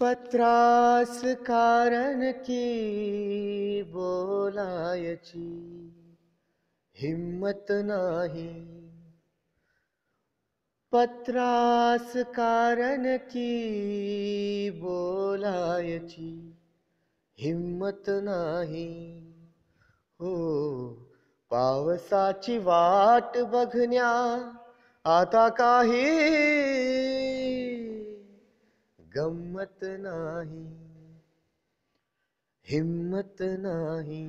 पत्रास कारण की बोलायची हिम्मत नाही पत्रास कारण की बोलायची हिम्मत नाही हो पावसाची वाट बघण्या आता काही गम्मत नाही हिम्मत नाही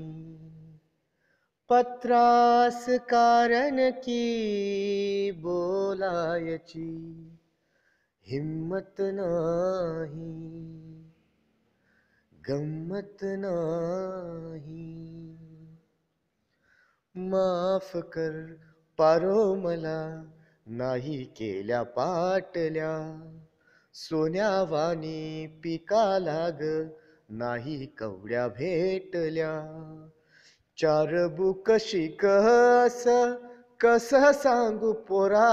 पत्रास कारण की बोलायची हिम्मत नाही गम्मत नाही माफ कर पारो मला नाही केल्या पाटल्या सोन्यावानी पिका लाग नाही कवड्या भेटल्या चार बुक शिक कस सांगू पोरा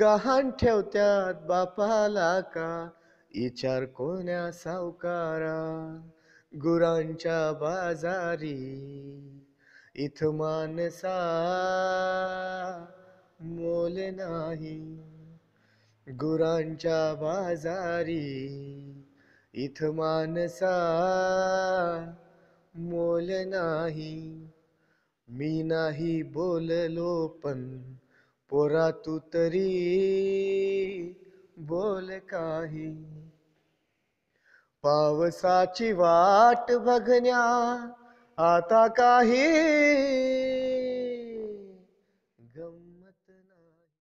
गहाण ठेवत्यात बापाला का इचार कोण्या सावकारा गुरांच्या बाजारी इथ मानसा मोल नाही गुरांचा बाजारी इथ मानसा मोल नाही मी नाही बोललो पण पोरा तू तरी बोल काही पावसाची वाट बघण्या आता काही